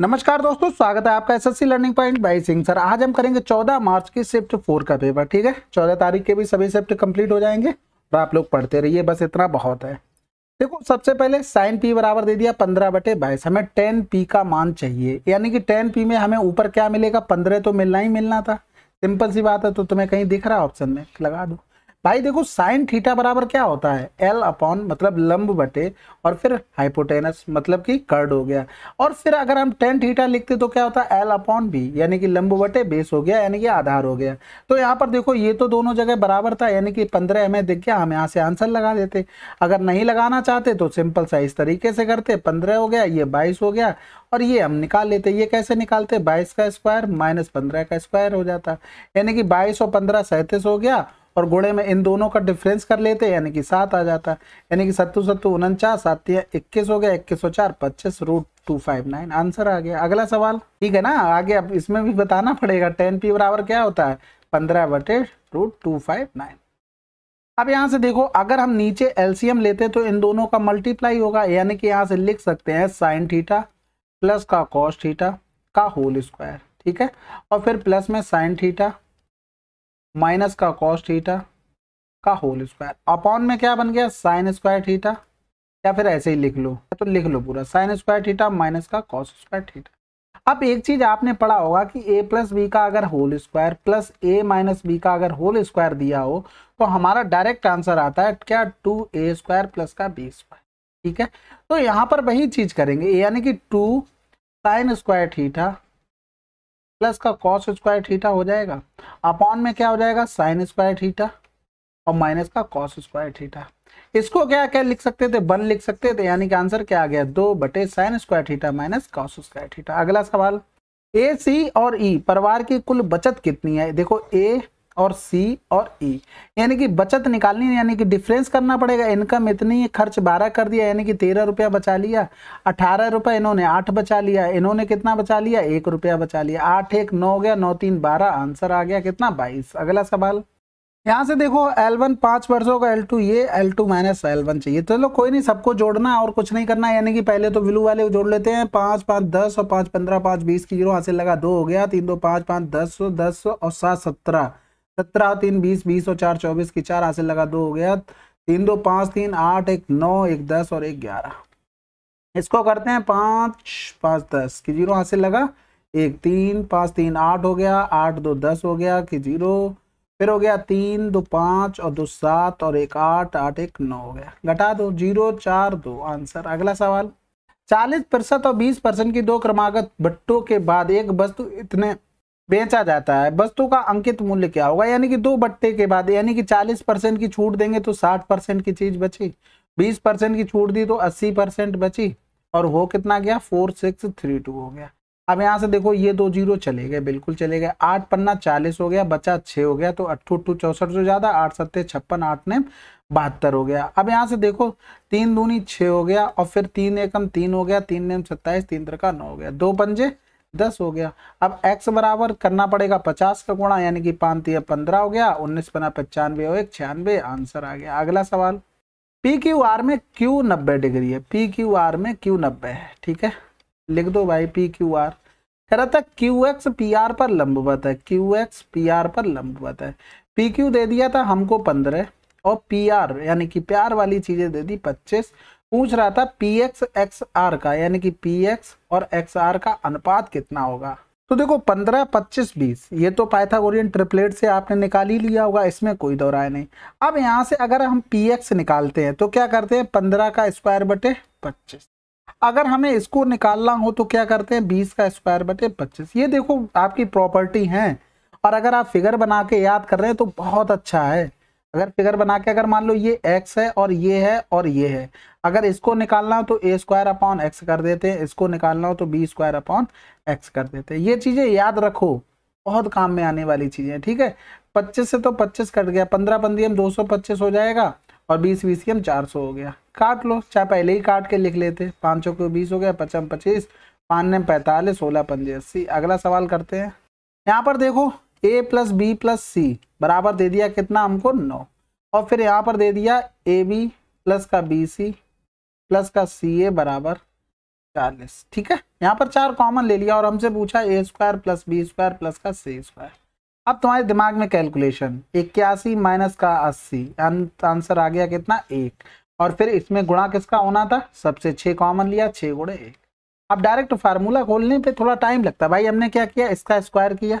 नमस्कार दोस्तों स्वागत है आपका SSC learning point by Singh sir आज हम करेंगे 14 मार्च की शिफ्ट फोर का पेपर ठीक है 14 तारीख के भी सभी शिफ्ट कंप्लीट हो जाएंगे और आप लोग पढ़ते रहिए बस इतना बहुत है देखो सबसे पहले साइन पी बराबर दे दिया पंद्रह बटे बाईस हमें टेन पी का मान चाहिए यानी कि टेन पी में हमें ऊपर क्या मिलेगा पंद्रह तो मिलना ही मिलना था सिंपल सी बात है तो तुम्हें कहीं दिख रहा है ऑप्शन में लगा दो भाई देखो साइन थीटा बराबर क्या होता है एल अपॉन मतलब लंब बटे और फिर हाइपोटेनस मतलब कि कर्ड हो गया और फिर अगर हम टेन थीटा लिखते तो क्या होता है एल अपॉन बी यानी कि लंब बटे बेस हो गया यानी कि आधार हो गया तो यहाँ पर देखो ये तो दोनों जगह बराबर था यानी कि पंद्रह हमें दिख गया हम यहाँ से आंसर लगा देते अगर नहीं लगाना चाहते तो सिंपल सा इस तरीके से करते पंद्रह हो गया ये बाईस हो गया और ये हम निकाल लेते ये कैसे निकालते बाईस का स्क्वायर माइनस पंद्रह का स्क्वायर हो जाता यानी कि बाईस और पंद्रह सैंतीस हो गया और गुणे में इन दोनों का डिफरेंस कर लेते हैं यानी कि सात आ जाता है यानी कि सत्तू सत्तू उनचास सात इक्कीस हो गया इक्कीस सौ चार पच्चीस root two five nine answer आ गया अगला सवाल ठीक है ना आगे अब इसमें भी बताना पड़ेगा टेन पी बराबर क्या होता है पंद्रह बटे रूट टू फाइव नाइन अब यहाँ से देखो अगर हम नीचे एलसीएम लेते तो इन दोनों का मल्टीप्लाई होगा यानी कि यहाँ से लिख सकते हैं साइन थीटा प्लस का कॉस्ट थीटा का होल स्क्वायर ठीक है और फिर प्लस में साइन थीटा माइनस का कॉस्ट थीटा का होल स्क्वायर अपॉन में क्या बन गया साइन स्क्वायर थीटा या फिर ऐसे ही लिख लो तो लिख लो पूरा साइन स्क्वायर थीटा माइनस का कॉस स्क्वायर थीटा अब एक चीज आपने पढ़ा होगा कि ए प्लस बी का अगर whole square plus A minus B का अगर होल स्क्वायर दिया हो तो हमारा डायरेक्ट आंसर आता है क्या टू ए स्क्वायर प्लस का बी स्क्वायर ठीक है तो यहाँ पर वही चीज करेंगे यानी कि two sine square theta plus का कॉस स्क्वायर थीटा हो जाएगा अपॉन में क्या हो जाएगा साइन स्क्वायर थीटा और माइनस का कॉस स्क्वायर थीटा इसको क्या क्या लिख सकते थे वन लिख सकते थे यानी कि आंसर क्या आ गया दो बटे sine square theta minus cos square theta अगला सवाल ए सी और ई e, परिवार की कुल बचत कितनी है देखो ए और सी और ई e. यानी कि बचत निकालनी यानी कि डिफरेंस करना पड़ेगा इनकम इतनी है खर्च बारह कर दिया यानी कि तेरह रुपया बचा लिया अठारह रुपया इन्होंने आठ बचा लिया इन्होंने कितना बचा लिया एक रुपया बचा लिया आठ एक नौ हो गया नौ तीन बारह आंसर आ गया कितना बाईस अगला सवाल यहाँ से देखो L1 वन पाँच वर्षों का L2 ये L2 टू माइनस एल चाहिए चलो तो कोई नहीं सबको जोड़ना और कुछ नहीं करना यानी कि पहले तो ब्लू वाले जोड़ लेते हैं पाँच पाँच दस और पाँच पंद्रह पाँच बीस की जीरो हासिल लगा दो हो गया तीन दो पाँच पाँच दस दस और सात सत्रह सत्रह तीन बीस बीस और चार चौबीस की चार हासिल लगा दो हो गया तीन दो पाँच तीन आठ एक नौ एक दस और एक ग्यारह इसको करते हैं पाँच पाँच दस की जीरो हासिल लगा एक तीन पाँच तीन आठ हो गया आठ दो दस हो गया कि जीरो फिर हो गया तीन दो पाँच और दो सात और एक आठ आठ एक नौ हो गया घटा दो जीरो चार दो आंसर अगला सवाल चालीस प्रतिशत और बीस परसेंट की दो क्रमागत भट्टों के बाद एक वस्तु इतने बेचा जाता है वस्तु का अंकित मूल्य क्या होगा यानी कि दो बट्टे के बाद यानी कि चालीस परसेंट की छूट देंगे तो साठ परसेंट की चीज बची बीस परसेंट की छूट दी तो अस्सी परसेंट बची और हो कितना गया फोर सिक्स थ्री टू हो गया अब यहाँ से देखो ये दो जीरो चले गए बिल्कुल चले गए आठ पन्ना चालीस हो गया बचा छः हो गया तो अट्ठू टू चौसठ से ज़्यादा आठ सत्ते छप्पन आठ ने बहत्तर हो गया अब यहाँ से देखो तीन दूनी छः हो गया और फिर तीन एकम तीन हो गया तीन नेम सत्ताईस तीन तरह का नौ हो गया दो पंजे दस हो गया अब x बराबर करना पड़ेगा पचास का गुणा यानी कि पांच या पंद्रह हो गया उन्नीस बना पचानवे और एक छियानवे आंसर आ गया अगला सवाल पी क्यू आर में क्यू नब्बे डिग्री है पी क्यू आर में क्यू नब्बे है ठीक है लिख दो भाई पी क्यू आर कह रहा था क्यू एक्स पी आर पर लंबवत है क्यू एक्स पी आर पर लंबवत है पी क्यू दे दिया था हमको पंद्रह और पी आर यानी कि प्यार वाली चीज़ें दे दी पच्चीस पूछ रहा था पी एक्स एक्स आर का यानी कि पी एक्स और एक्स आर का अनुपात कितना होगा तो देखो पंद्रह पच्चीस बीस ये तो पाइथागोरियन ट्रिपलेट से आपने निकाल ही लिया होगा इसमें कोई दो नहीं अब यहाँ से अगर हम पी एक्स निकालते हैं तो क्या करते हैं पंद्रह का स्क्वायर बटे पच्चीस अगर हमें इसको निकालना हो तो क्या करते हैं बीस का स्क्वायर बटे पच्चीस ये देखो आपकी प्रॉपर्टी है और अगर आप फिगर बना के याद कर रहे हैं तो बहुत अच्छा है अगर फिगर बना के अगर मान लो ये एक्स है और ये है और ये है अगर इसको निकालना हो तो ए स्क्वायर अपॉन एक्स कर देते हैं इसको निकालना हो तो बी स्क्वायर अपॉन एक्स कर देते हैं ये चीज़ें याद रखो बहुत काम में आने वाली चीज़ें ठीक है पच्चीस से तो पच्चीस कट गया पंद्रह पंद्रह दो सौ पच्चीस हो जाएगा और बीस बीस एम चार सौ हो गया काट लो चाहे पहले ही काट के लिख लेते पाँच सौ को बीस हो गया पचम पच्चीस पान में पैंतालीस सोलह पंजे अस्सी अगला सवाल करते हैं यहाँ पर देखो A plus B plus C बराबर दे दिया कितना हमको नौ और फिर यहाँ पर दे दिया ए बी प्लस का बी सी प्लस का सी ए बराबर चालीस ठीक है यहाँ पर चार कॉमन ले लिया और हमसे पूछा A square plus B square plus का सी स्क्वायर अब तुम्हारे दिमाग में कैलकुलेशन इक्यासी माइनस का अस्सी आंसर आ गया कितना एक और फिर इसमें गुणा किसका होना था सबसे छः कॉमन लिया छः गुणे एक अब डायरेक्ट फार्मूला खोलने पे थोड़ा टाइम लगता है भाई हमने क्या किया इसका स्क्वायर किया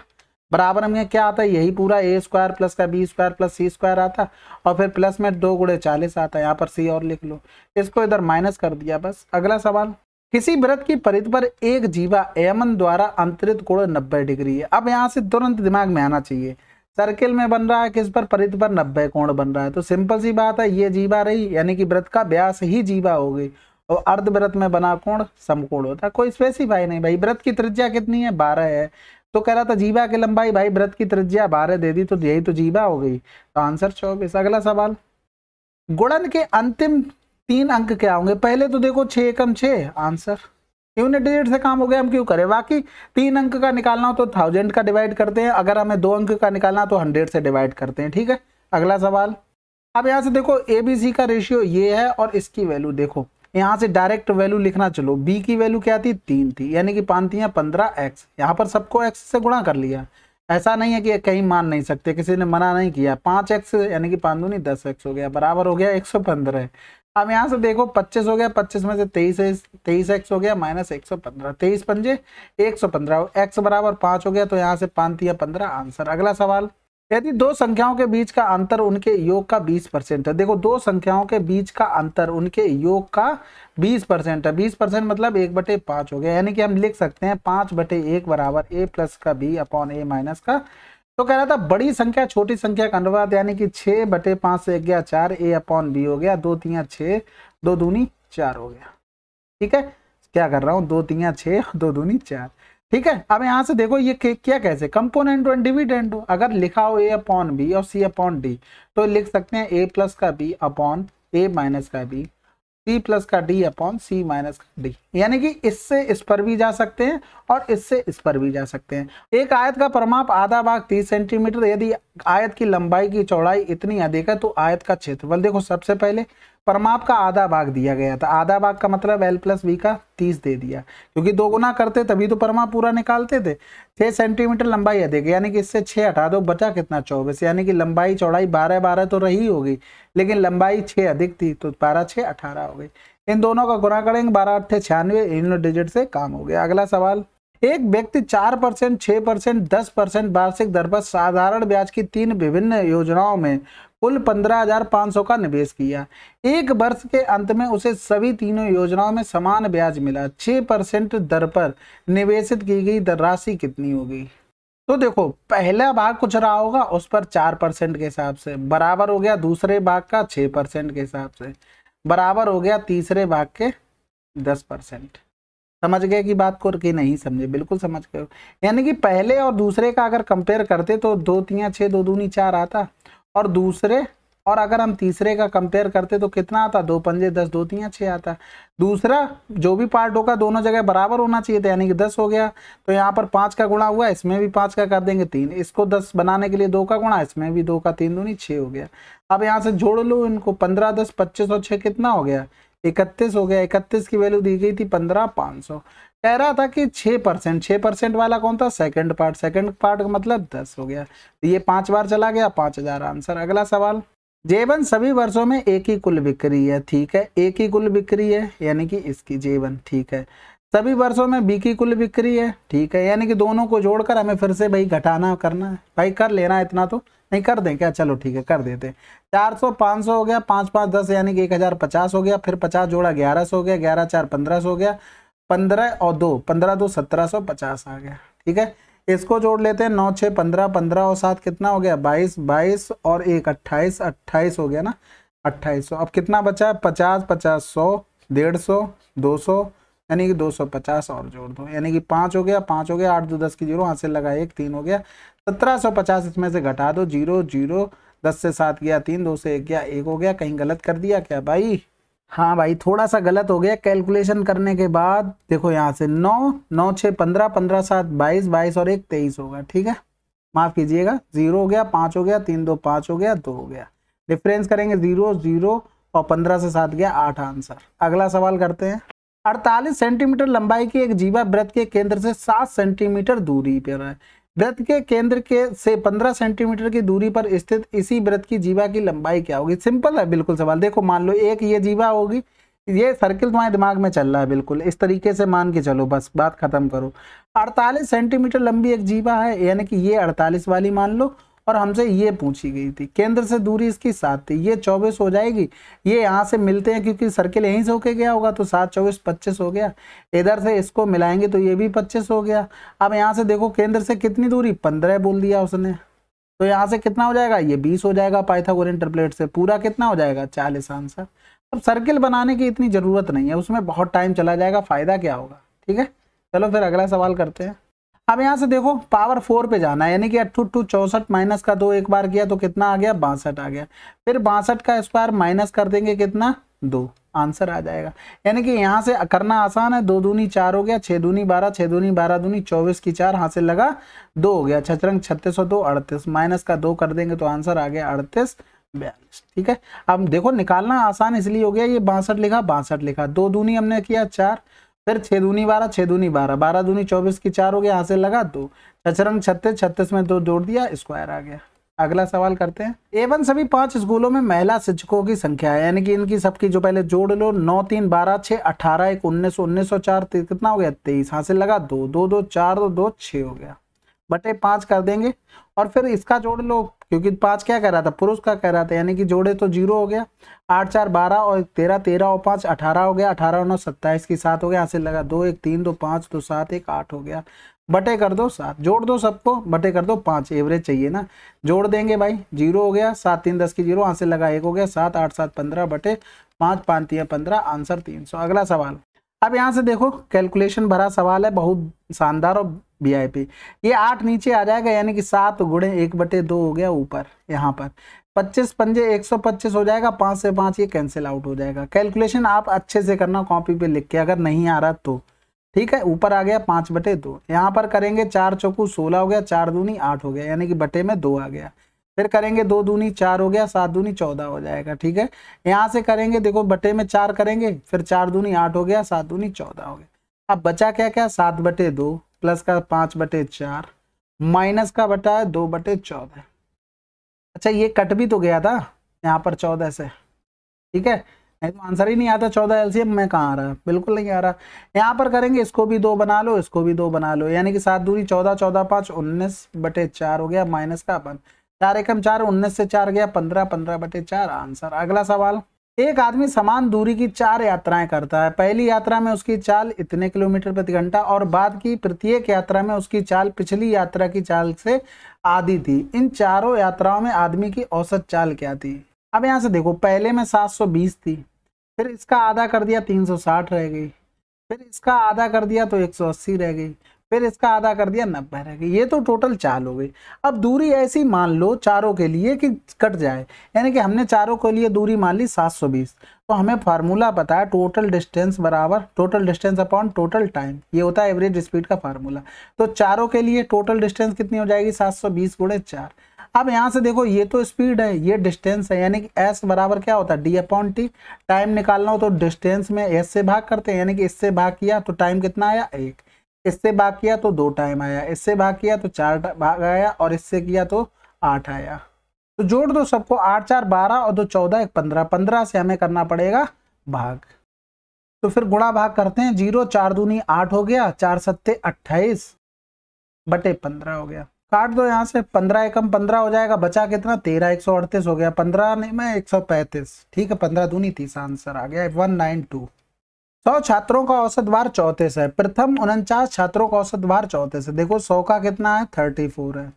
बराबर हमें क्या आता है यही पूरा ए स्क्वायर प्लस का B square plus C square आता और फिर प्लस में दो गुड़े चालीस आता है यहाँ पर सी और लिख लो इसको इधर माइनस कर दिया बस अगला सवाल किसी व्रत की परिधि पर एक जीवा एमन द्वारा अंतरित कोण नब्बे डिग्री है अब यहाँ से तुरंत दिमाग में आना चाहिए सर्किल में बन रहा है किस पर परिधि पर नब्बे कोण बन रहा है तो सिंपल सी बात है ये जीवा रही यानी कि व्रत का व्यास ही जीवा हो गई और अर्धव्रत में बना कोण समकोण होता कोई स्पेसिफाई नहीं भाई व्रत की त्रिज्या कितनी है बारह है तो कह रहा था जीवा की लंबाई भाई व्रत की त्रिज्या बारह दे दी तो यही तो जीवा हो गई तो आंसर चौबीस अगला सवाल गुणन के अंतिम तीन अंक क्या होंगे पहले तो देखो छः एकम छः आंसर यूनिट डिजिट से काम हो गया हम क्यों करें बाकी तीन अंक का निकालना हो तो थाउजेंड का डिवाइड करते हैं अगर हमें दो अंक का निकालना तो हंड्रेड से डिवाइड करते हैं ठीक है अगला सवाल अब यहाँ से देखो ए बी सी का रेशियो ये है और इसकी वैल्यू देखो यहाँ से डायरेक्ट वैल्यू लिखना चलो बी की वैल्यू क्या थी तीन थी यानी कि थी पंद्रह एक्स यहाँ पर सबको एक्स से गुणा कर लिया ऐसा नहीं है कि कहीं मान नहीं सकते किसी ने मना नहीं किया पाँच एक्स यानी कि पाँच दूनी दस एक्स हो गया बराबर हो गया एक सौ पंद्रह अब यहाँ से देखो पच्चीस हो गया पच्चीस में से तेईस तेईस एक्स हो गया माइनस एक सौ पंद्रह तेईस पंजे एक सौ पंद्रह एक्स बराबर पाँच हो गया तो यहाँ से पाँच या पंद्रह आंसर अगला सवाल यदि दो संख्याओं के बीच का अंतर उनके योग का 20 परसेंट है देखो दो संख्याओं के बीच का अंतर उनके योग का 20 परसेंट है 20 परसेंट मतलब एक बटे पाँच हो गया यानी कि हम लिख सकते हैं पाँच बटे एक बराबर ए प्लस का बी अपॉन ए माइनस का तो कह रहा था बड़ी संख्या छोटी संख्या का अनुवाद यानी कि छः बटे पाँच से एक गया चार ए अपॉन बी हो गया दो तिया छः दो दूनी चार हो गया ठीक है क्या कर रहा हूँ दो तिया छः दो दूनी चार ठीक है अब यहां से देखो ये क्या कैसे कंपोनेंट वन डिविडेंड अगर लिखा हो ए अपॉन बी और सी अपॉन डी तो लिख सकते हैं ए प्लस का बी अपॉन ए माइनस का बी सी प्लस का डी अपॉन सी माइनस का डी यानी कि इससे इस पर भी जा सकते हैं और इससे इस पर भी जा सकते हैं एक आयत का परमाप आधा भाग तीस सेंटीमीटर यदि आयत की लंबाई की चौड़ाई इतनी अधिक है तो आयत का क्षेत्रफल देखो सबसे पहले परमाप का आधा भाग दिया गया था आधा भाग का मतलब एल प्लस वी का तीस दे दिया क्योंकि दो गुना करते तभी तो परमाप पूरा निकालते थे छह सेंटीमीटर लंबाई अधिक यानी कि इससे छह हटा दो बचा कितना चौबीस यानी कि लंबाई चौड़ाई बारह बारह तो रही होगी लेकिन लंबाई छह अधिक थी तो बारह छह अठारह हो गई इन दोनों का गुना करेंगे बारह अट्ठे छियानवे इन डिजिट से काम हो गया अगला सवाल एक व्यक्ति चार परसेंट छह परसेंट दस परसेंट वार्षिक दर पर साधारण ब्याज की तीन विभिन्न योजनाओं में कुल पंद्रह हजार पाँच सौ का निवेश किया एक वर्ष के अंत में उसे सभी तीनों योजनाओं में समान ब्याज मिला छः परसेंट दर पर निवेशित की गई दर राशि कितनी होगी तो देखो पहला भाग कुछ रहा होगा उस पर चार परसेंट के हिसाब से बराबर हो गया दूसरे भाग का छः परसेंट के हिसाब से बराबर हो गया तीसरे भाग के दस परसेंट समझ गए कि बात को कि नहीं समझे बिल्कुल समझ गए यानी कि पहले और दूसरे का अगर कंपेयर करते तो दो तीन छः दो दूनी चार आता और दूसरे और अगर हम तीसरे का कंपेयर करते तो कितना आता दो पंजे दस दो तीन छः आता दूसरा जो भी पार्ट होगा दोनों जगह बराबर होना चाहिए था यानी कि दस हो गया तो यहाँ पर पाँच का गुणा हुआ इसमें भी पाँच का कर देंगे तीन इसको दस बनाने के लिए दो का गुणा इसमें भी दो का तीन दूनी छः हो गया अब यहाँ से जोड़ लो इनको पंद्रह दस पच्चीस और छः कितना हो गया इकतीस हो गया इकतीस की वैल्यू दी गई थी पंद्रह पाँच सौ कह रहा था कि छह परसेंट छह परसेंट वाला कौन था सेकंड पार्ट सेकंड पार्ट का मतलब दस हो गया तो ये पांच बार चला गया पांच हजार आंसर अगला सवाल जेवन सभी वर्षों में एक ही कुल बिक्री है ठीक है एक ही कुल बिक्री है यानी कि इसकी जेवन ठीक है सभी वर्षों में बी की कुल बिक्री है ठीक है यानी कि दोनों को जोड़कर हमें फिर से भाई घटाना करना है भाई कर लेना है इतना तो नहीं कर दें क्या चलो ठीक है कर देते चार सौ पाँच सौ हो गया पाँच पाँच दस यानी कि एक हज़ार पचास हो गया फिर पचास जोड़ा ग्यारह सौ हो गया ग्यारह चार पंद्रह सौ हो गया पंद्रह और दो पंद्रह दो सत्रह सौ पचास आ गया ठीक है इसको जोड़ लेते हैं नौ छः पंद्रह पंद्रह और सात कितना हो गया बाईस बाईस और एक अट्ठाईस अट्ठाईस हो गया ना अट्ठाईस सौ अब कितना बचा है पचास पचास सौ डेढ़ सौ दो सौ यानी कि दो सौ पचास और जोड़ दो यानी कि पाँच हो गया पाँच हो गया आठ दो दस की जीरो हाथ से लगा एक तीन हो गया सत्रह सौ पचास इसमें से घटा दो जीरो जीरो दस से सात गया तीन दो से एक गया एक हो गया कहीं गलत कर दिया क्या भाई हाँ भाई थोड़ा सा गलत हो गया कैलकुलेशन करने के बाद देखो यहाँ से नौ नौ छः पंद्रह पंद्रह सात बाईस बाईस और एक तेईस होगा ठीक है माफ़ कीजिएगा जीरो हो गया पाँच हो गया तीन दो पाँच हो गया दो हो गया डिफरेंस करेंगे जीरो जीरो और पंद्रह से सात गया आठ आंसर अगला सवाल करते हैं अड़तालीस सेंटीमीटर लंबाई की एक जीवा व्रत के केंद्र से सात सेंटीमीटर दूरी पर है व्रत के केंद्र के से 15 सेंटीमीटर की दूरी पर स्थित इसी व्रत की जीवा की लंबाई क्या होगी सिंपल है बिल्कुल सवाल देखो मान लो एक ये जीवा होगी ये सर्किल तुम्हारे दिमाग में चल रहा है बिल्कुल इस तरीके से मान के चलो बस बात खत्म करो 48 सेंटीमीटर लंबी एक जीवा है यानी कि ये 48 वाली मान लो और हमसे ये पूछी गई थी केंद्र से दूरी इसकी सात थी ये चौबीस हो जाएगी ये यहाँ से मिलते हैं क्योंकि सर्किल यहीं से होके गया होगा तो सात चौबीस पच्चीस हो गया इधर से इसको मिलाएंगे तो ये भी पच्चीस हो गया अब यहाँ से देखो केंद्र से कितनी दूरी पंद्रह बोल दिया उसने तो यहाँ से कितना हो जाएगा ये बीस हो जाएगा पाइथागोर इंटरप्लेट से पूरा कितना हो जाएगा चालीस आंसर अब सर्किल बनाने की इतनी ज़रूरत नहीं है उसमें बहुत टाइम चला जाएगा फ़ायदा क्या होगा ठीक है चलो फिर अगला सवाल करते हैं अब यहां से देखो पावर फोर पे जाना है यानी कि अट्ठू टू चौसठ माइनस का दो एक बार किया तो कितना आ गया बासठ आ गया फिर बासठ का स्क्वायर माइनस कर देंगे कितना दो आंसर आ जाएगा यानी कि यहाँ से करना आसान है दो दूनी चार हो गया छह दूनी बारह छह दूनी बारह दूनी चौबीस की चार हाथ से लगा दो हो गया छतरंग छत्तीस सौ दो अड़तीस माइनस का दो कर देंगे तो आंसर आ गया अड़तीस बयालीस ठीक है अब देखो निकालना आसान इसलिए हो गया ये बासठ लिखा बासठ लिखा दो दूनी हमने किया चार फिर छह दूनी बारह छह दूनी बारह बारह दूनी चौबीस की चार हो गया यहाँ से लगा दो तो। छचरंग छत्तीस छत्तीस में दो जोड़ दिया स्क्वायर आ गया अगला सवाल करते हैं एवन सभी पांच स्कूलों में महिला शिक्षकों की संख्या है यानी कि इनकी सबकी जो पहले जोड़ लो नौ तीन बारह छह अठारह एक उन्नीस उन्नीस सौ चार कितना हो गया तेईस हाँ से लगा दो दो दो चार दो दो छ हो गया बटे पांच कर देंगे और फिर इसका जोड़ लो क्योंकि पाँच क्या कह रहा था पुरुष का कह रहा था यानी कि जोड़े तो जीरो हो गया आठ चार बारह और तेरह तेरह और पाँच अठारह हो गया अठारह नौ सत्ताईस की सात हो गया यहाँ से लगा दो एक तीन दो पाँच दो सात एक आठ हो गया बटे कर दो सात जोड़ दो सबको बटे कर दो पाँच एवरेज चाहिए ना जोड़ देंगे भाई जीरो हो गया सात तीन दस की जीरो यहाँ से लगा एक हो गया सात आठ सात पंद्रह बटे पाँच पाँच तीन पंद्रह आंसर तीन सौ अगला सवाल अब यहाँ से देखो कैलकुलेशन भरा सवाल है बहुत शानदार और वी आई ये आठ नीचे आ जाएगा यानी कि सात गुड़े एक बटे दो हो गया ऊपर यहाँ पर पच्चीस पंजे एक सौ पच्चीस हो जाएगा पाँच से पाँच ये कैंसिल आउट हो जाएगा कैलकुलेशन आप अच्छे से करना कॉपी पे लिख के अगर नहीं आ रहा तो ठीक है ऊपर आ गया पाँच बटे दो यहाँ पर करेंगे चार चौकू सोलह हो गया चार दूनी आठ हो गया यानी कि बटे में दो आ गया फिर करेंगे दो दूनी चार हो गया सात दूनी चौदह हो जाएगा ठीक है यहाँ से करेंगे देखो बटे में चार करेंगे फिर चार दूनी आठ हो गया सात दूनी चौदह हो गया अब बचा क्या क्या सात बटे दो प्लस का पाँच बटे चार माइनस का बटा है दो बटे चौदह अच्छा ये कट भी तो गया था यहाँ पर चौदह से ठीक है नहीं तो आंसर ही नहीं आता चौदह एलसीएम में कहाँ आ रहा है बिल्कुल नहीं आ रहा यहाँ पर करेंगे इसको भी दो बना लो इसको भी दो बना लो यानी कि सात दूरी चौदह चौदह पाँच उन्नीस बटे चार हो गया माइनस का अपन चार एकम चार उन्नीस से चार गया पंद्रह पंद्रह बटे चार आंसर अगला सवाल एक आदमी समान दूरी की चार यात्राएं करता है पहली यात्रा में उसकी चाल इतने किलोमीटर प्रति घंटा और बाद की प्रत्येक यात्रा में उसकी चाल पिछली यात्रा की चाल से आधी थी इन चारों यात्राओं में आदमी की औसत चाल क्या थी अब यहाँ से देखो पहले में 720 थी फिर इसका आधा कर दिया 360 रह गई फिर इसका आधा कर दिया तो 180 रह गई फिर इसका आधा कर दिया नब्बे रह गई ये तो टोटल चाल हो गई अब दूरी ऐसी मान लो चारों के लिए कि कट जाए यानी कि हमने चारों के लिए दूरी मान ली सात सौ बीस तो हमें फार्मूला पता है टोटल डिस्टेंस बराबर total distance upon total time ये होता है एवरेज स्पीड का फार्मूला तो चारों के लिए टोटल डिस्टेंस कितनी हो जाएगी सात सौ बीस गुणे चार अब यहाँ से देखो ये तो स्पीड है ये डिस्टेंस है यानी कि एस बराबर क्या होता है डी अपॉन टी टाइम निकालना हो तो डिस्टेंस में एस से भाग करते हैं यानी कि इससे भाग किया तो टाइम कितना आया एक इससे भाग किया तो दो टाइम आया इससे भाग किया तो चार भाग आया और इससे किया तो आठ आया तो जोड़ दो सबको आठ चार बारह और दो चौदह एक पंद्रह पंद्रह से हमें करना पड़ेगा भाग तो फिर गुणा भाग करते हैं जीरो चार दूनी आठ हो गया चार सत्ते अट्ठाईस बटे पंद्रह हो गया काट दो यहाँ से पंद्रह एकम पंद्रह हो जाएगा बचा कितना तेरह एक सौ अड़तीस हो गया पंद्रह मैं एक सौ पैंतीस ठीक है पंद्रह दूनी तीस आंसर आ गया वन नाइन टू सौ छात्रों का औसत वार चौतीस है प्रथम उनचास छात्रों का औसत वार चौतीस है देखो सौ का कितना है थर्टी फोर है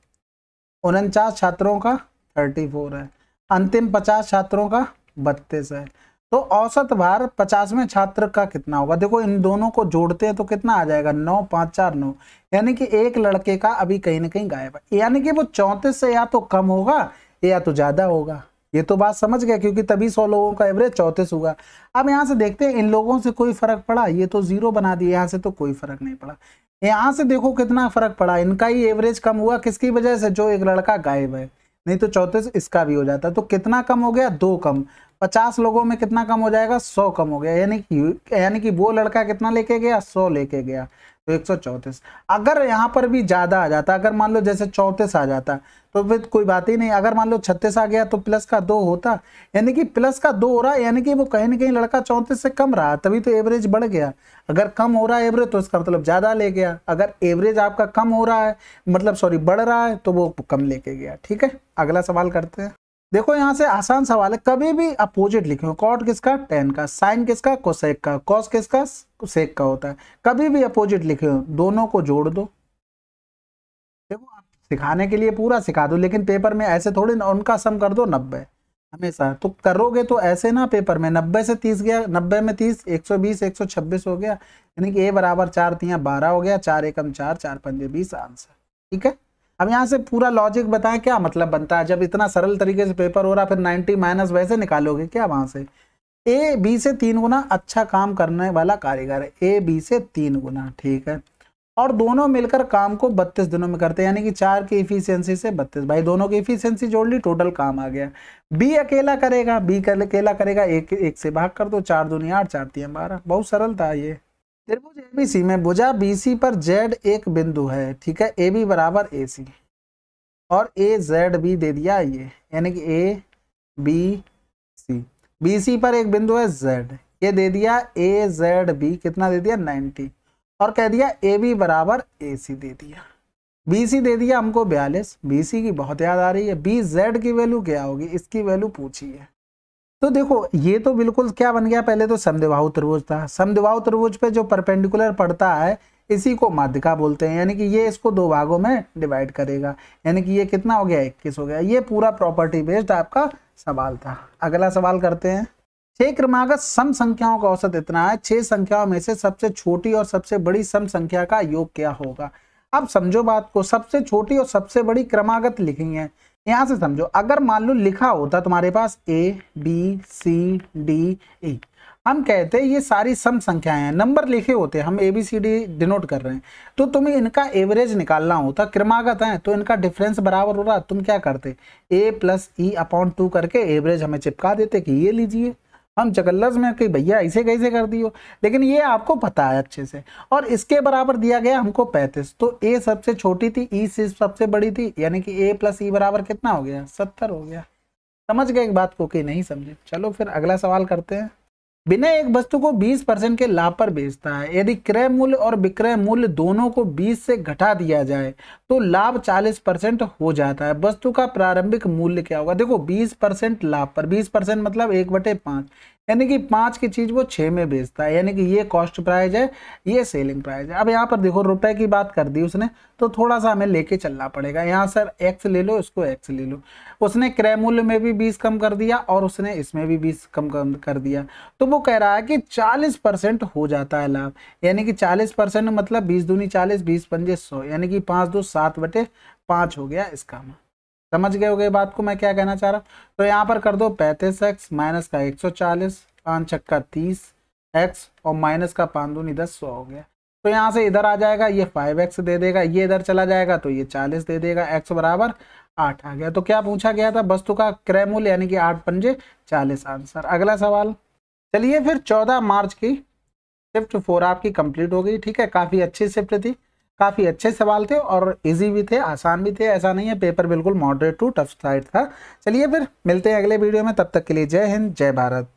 उनचास छात्रों का थर्टी फोर है अंतिम पचास छात्रों का बत्तीस है तो औसत भार पचासवें छात्र का कितना होगा देखो इन दोनों को जोड़ते हैं तो कितना आ जाएगा नौ पाँच चार नौ यानी कि एक लड़के का अभी कहीं ना कहीं गायब है यानी कि वो चौंतीस से या तो कम होगा या तो ज़्यादा होगा ये तो बात समझ गया क्योंकि तभी सौ लोगों का एवरेज चौतीस हुआ अब यहाँ से देखते हैं इन लोगों से कोई फर्क पड़ा ये तो जीरो बना दिया यहाँ से तो कोई फर्क नहीं पड़ा यहाँ से देखो कितना फर्क पड़ा इनका ही एवरेज कम हुआ किसकी वजह से जो एक लड़का गायब है नहीं तो चौतीस इसका भी हो जाता तो कितना कम हो गया दो कम पचास लोगों में कितना कम हो जाएगा सौ कम हो गया यानी कि यानी कि वो लड़का कितना लेके गया सौ लेके गया तो एक सौ चौंतीस अगर यहाँ पर भी ज़्यादा आ जाता अगर मान लो जैसे चौंतीस आ जाता तो फिर कोई बात ही नहीं अगर मान लो छत्तीस आ गया तो प्लस का दो होता यानी कि प्लस का दो हो रहा है यानी कि वो कहीं ना कहीं लड़का चौंतीस से कम रहा तभी तो एवरेज बढ़ गया अगर कम हो रहा है एवरेज तो इसका मतलब ज़्यादा ले गया अगर एवरेज आपका कम हो रहा है मतलब सॉरी बढ़ रहा है तो वो कम लेके गया ठीक है अगला सवाल करते हैं देखो यहां से आसान सवाल है कभी भी अपोजिट लिखे कॉट किसका टेन का साइन किसका कोसेक का कॉस किसका सेक का होता है कभी भी अपोजिट लिखे हो दोनों को जोड़ दो देखो आप सिखाने के लिए पूरा सिखा दो लेकिन पेपर में ऐसे थोड़े ना उनका सम कर दो नब्बे हमेशा तो करोगे तो ऐसे ना पेपर में नब्बे से तीस गया नब्बे में तीस एक सौ बीस एक सौ छब्बीस हो गया यानी कि ए बराबर चार तीन बारह हो गया चार एकम चार चार पंजे बीस आंसर ठीक है अब यहाँ से पूरा लॉजिक बताएं क्या मतलब बनता है जब इतना सरल तरीके से पेपर हो रहा फिर 90 माइनस वैसे निकालोगे क्या वहाँ से ए बी से तीन गुना अच्छा काम करने वाला कारीगर है ए बी से तीन गुना ठीक है और दोनों मिलकर काम को बत्तीस दिनों में करते हैं यानी कि चार की इफिशियंसी से बत्तीस भाई दोनों की इफिशियंसी जोड़ ली टोटल काम आ गया बी अकेला करेगा बी अकेला करेगा एक एक से भाग कर दो चार दूनी आठ चार तीन बारह बहुत सरल था ये त्रिभुज एबीसी में भुजा बीसी पर जेड एक बिंदु है ठीक है ए बी बराबर ए सी और ए जेड बी दे दिया ये यानी कि ए बी सी बी सी पर एक बिंदु है जेड ये दे दिया ए जेड बी कितना दे दिया नाइन्टी और कह दिया ए बी बराबर ए सी दे दिया बी सी दे दिया हमको बयालीस बी सी की बहुत याद आ रही है बी जेड की वैल्यू क्या होगी इसकी वैल्यू पूछी है तो देखो ये तो बिल्कुल क्या बन गया पहले तो समद्विबाहु त्रिभुज था समद्विबाहु त्रिभुज पे जो परपेंडिकुलर पड़ता है इसी को माध्यिका बोलते हैं यानी कि ये इसको दो भागों में डिवाइड करेगा यानी कि ये कितना हो गया इक्कीस हो गया ये पूरा प्रॉपर्टी बेस्ड आपका सवाल था अगला सवाल करते हैं छह क्रमागत सम संख्याओं का औसत इतना है छह संख्याओं में से सबसे छोटी और सबसे बड़ी सम संख्या का योग क्या होगा अब समझो बात को सबसे छोटी और सबसे बड़ी क्रमागत लिखी है यहां से समझो अगर मान लो लिखा होता तुम्हारे पास ए बी सी डी ई हम कहते हैं ये सारी सम संख्याएं हैं नंबर लिखे होते हैं हम A B C D denote कर रहे हैं तो तुम्हें इनका एवरेज निकालना होता क्रमागत है तो इनका डिफरेंस बराबर हो रहा तुम क्या करते A plus E upon two करके एवरेज हमें चिपका देते कि ये लीजिए हम चकल्लस में कि भैया ऐसे कैसे कर दियो लेकिन ये आपको पता है अच्छे से और इसके बराबर दिया गया हमको पैंतीस तो ए सबसे छोटी थी ई e सबसे बड़ी थी यानी कि ए प्लस ई बराबर कितना हो गया सत्तर हो गया समझ गए एक बात को कि नहीं समझे चलो फिर अगला सवाल करते हैं बिना एक वस्तु को 20 परसेंट के लाभ पर बेचता है यदि क्रय मूल्य और विक्रय मूल्य दोनों को 20 से घटा दिया जाए तो लाभ 40 परसेंट हो जाता है वस्तु का प्रारंभिक मूल्य क्या होगा देखो 20 परसेंट लाभ पर 20 परसेंट मतलब एक बटे पाँच यानी कि पाँच की चीज़ वो छः में बेचता है यानी कि ये कॉस्ट प्राइज है ये सेलिंग प्राइज है अब यहाँ पर देखो रुपए की बात कर दी उसने तो थोड़ा सा हमें लेके चलना पड़ेगा यहाँ सर एक्स ले लो इसको एक्स ले लो उसने क्रय मूल्य में भी बीस कम कर दिया और उसने इसमें भी बीस कम कर दिया तो वो कह रहा है कि चालीस परसेंट हो जाता है लाभ यानी कि चालीस परसेंट मतलब बीस दूनी चालीस बीस पंजे सौ यानी कि पाँच दो सात बटे पाँच हो गया इसका मान समझ गए हो गए बात को मैं क्या कहना चाह रहा हूँ तो यहाँ पर कर दो पैंतीस एक्स माइनस का एक सौ चालीस पाँच छक्का तीस एक्स और माइनस का पाँच दूनी दस सौ हो गया तो यहाँ से इधर आ जाएगा ये फाइव एक्स दे देगा ये इधर चला जाएगा तो ये चालीस दे देगा एक्स बराबर आठ आ गया तो क्या पूछा गया था वस्तु का क्रय मूल्य यानी कि आठ पंजे चालीस आंसर अगला सवाल चलिए फिर चौदह मार्च की शिफ्ट फोर आपकी कंप्लीट हो गई ठीक है काफ़ी अच्छी शिफ्ट थी काफ़ी अच्छे सवाल थे और इजी भी थे आसान भी थे ऐसा नहीं है पेपर बिल्कुल मॉडरेट टू टफ साइड था चलिए फिर मिलते हैं अगले वीडियो में तब तक के लिए जय हिंद जय भारत